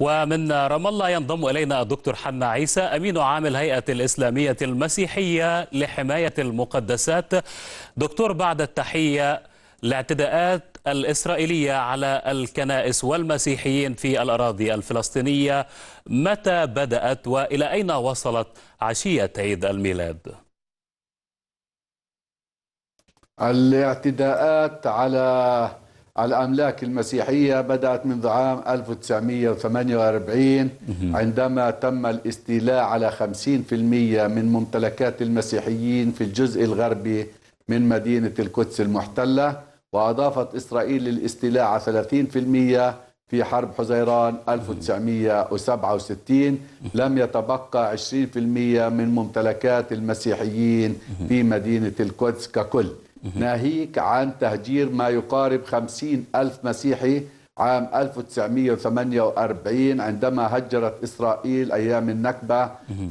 ومن رام الله ينضم إلينا الدكتور حنا عيسى أمين عام الهيئة الإسلامية المسيحية لحماية المقدسات دكتور بعد التحية الاعتداءات الإسرائيلية على الكنائس والمسيحيين في الأراضي الفلسطينية متى بدأت وإلى أين وصلت عشية عيد الميلاد؟ الاعتداءات على الأملاك المسيحية بدأت منذ عام 1948 عندما تم الاستيلاء على 50% من ممتلكات المسيحيين في الجزء الغربي من مدينة القدس المحتلة وأضافت إسرائيل الاستيلاء على 30% في حرب حزيران 1967 لم يتبقى 20% من ممتلكات المسيحيين في مدينة القدس ككل ناهيك عن تهجير ما يقارب خمسين ألف مسيحي عام 1948 عندما هجرت إسرائيل أيام النكبة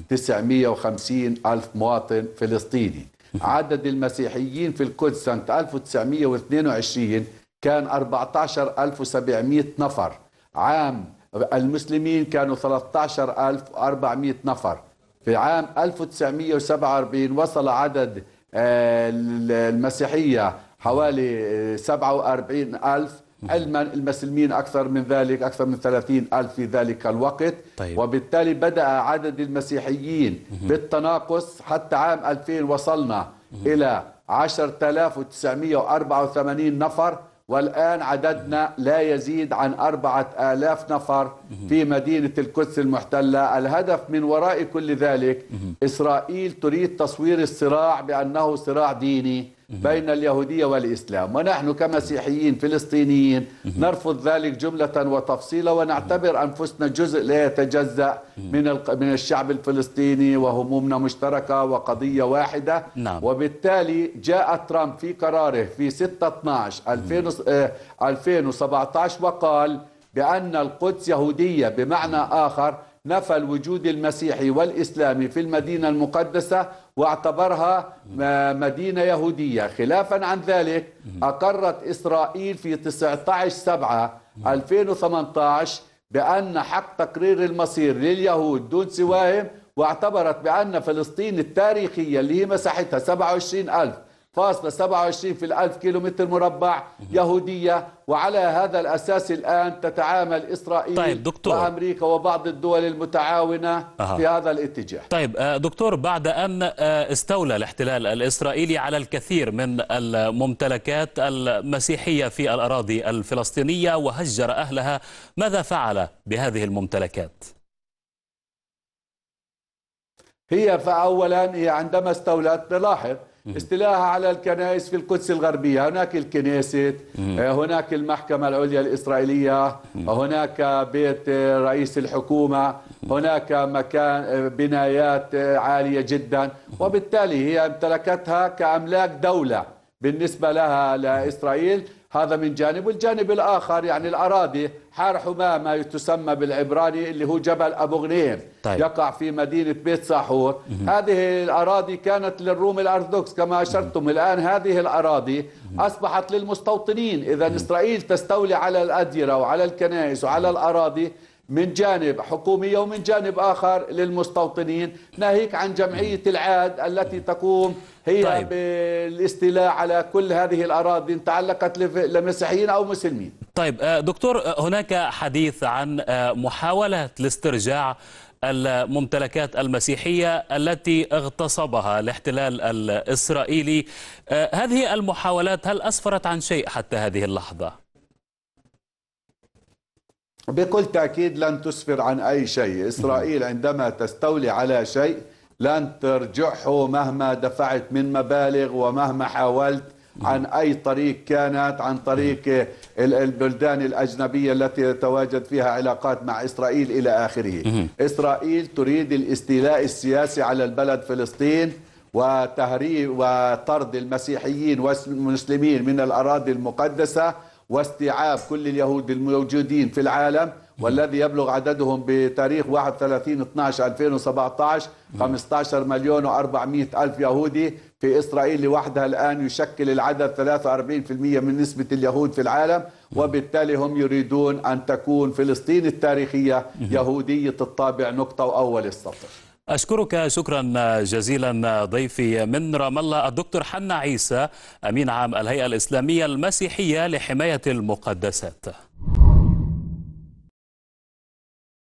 950 ألف مواطن فلسطيني عدد المسيحيين في القدس سنة 1922 كان 14700 نفر عام المسلمين كانوا 13400 نفر في عام 1947 وصل عدد آه، المسيحية حوالي 47 آه، ألف المسلمين أكثر من ذلك أكثر من 30 ألف في ذلك الوقت طيب. وبالتالي بدأ عدد المسيحيين بالتناقص حتى عام 2000 وصلنا إلى 10984 نفر والآن عددنا لا يزيد عن أربعة آلاف نفر في مدينة القدس المحتلة الهدف من وراء كل ذلك إسرائيل تريد تصوير الصراع بأنه صراع ديني بين اليهودية والإسلام ونحن كمسيحيين فلسطينيين نرفض ذلك جملة وتفصيلا ونعتبر أنفسنا جزء لا يتجزأ من من الشعب الفلسطيني وهمومنا مشتركة وقضية واحدة نعم. وبالتالي جاء ترامب في قراره في 6/12/2017 آه، وقال بأن القدس يهودية بمعنى آخر نفى الوجود المسيحي والإسلامي في المدينة المقدسة واعتبرها مدينة يهودية خلافا عن ذلك أقرت إسرائيل في 19 7 2018 بأن حق تقرير المصير لليهود دون سواهم واعتبرت بأن فلسطين التاريخية اللي هي مساحتها 27 ألف فاصلة 27 في الألف كيلو متر مربع يهودية وعلى هذا الأساس الآن تتعامل إسرائيل طيب دكتور. وأمريكا وبعض الدول المتعاونة أه. في هذا الاتجاه طيب آه، دكتور بعد أن آه، استولى الاحتلال الإسرائيلي على الكثير من الممتلكات المسيحية في الأراضي الفلسطينية وهجر أهلها ماذا فعل بهذه الممتلكات؟ هي فأولا هي عندما استولت نلاحظ استيلاءها على الكنائس في القدس الغربية هناك الكنيسة آه، هناك المحكمة العليا الإسرائيلية هناك بيت آه، رئيس الحكومة هناك مكان آه، بنايات عالية جدا وبالتالي هي امتلكتها كأملاك دولة بالنسبة لها لإسرائيل هذا من جانب والجانب الآخر يعني الأراضي حار حمامة تسمى بالعبراني اللي هو جبل أبو غنيم طيب. يقع في مدينة بيت ساحور هذه الأراضي كانت للروم الأرثوذكس كما أشرتم مه. الآن هذه الأراضي مه. أصبحت للمستوطنين إذا إسرائيل تستولي على الأديرة وعلى الكنائس وعلى الأراضي من جانب حكومية ومن جانب آخر للمستوطنين ناهيك عن جمعية العاد التي تقوم هي طيب. بالاستيلاء على كل هذه الأراضي إن تعلقت لمسيحيين أو مسلمين طيب آه، دكتور آه، هناك حديث عن آه، محاولة الاسترجاع الممتلكات المسيحية التي اغتصبها الاحتلال الإسرائيلي هذه المحاولات هل أسفرت عن شيء حتى هذه اللحظة؟ بكل تأكيد لن تسفر عن أي شيء إسرائيل عندما تستولي على شيء لن ترجعه مهما دفعت من مبالغ ومهما حاولت عن أي طريق كانت عن طريق البلدان الأجنبية التي تتواجد فيها علاقات مع إسرائيل إلى آخره إسرائيل تريد الاستيلاء السياسي على البلد فلسطين وتهريب وطرد المسيحيين والمسلمين من الأراضي المقدسة واستيعاب كل اليهود الموجودين في العالم والذي يبلغ عددهم بتاريخ 31 12 2017 15 مليون و400 ألف يهودي في إسرائيل لوحدها الآن يشكل العدد 43% من نسبة اليهود في العالم وبالتالي هم يريدون أن تكون فلسطين التاريخية يهودية الطابع نقطة وأول السطر أشكرك شكرا جزيلا ضيفي من رام الله الدكتور حنا عيسى أمين عام الهيئة الإسلامية المسيحية لحماية المقدسات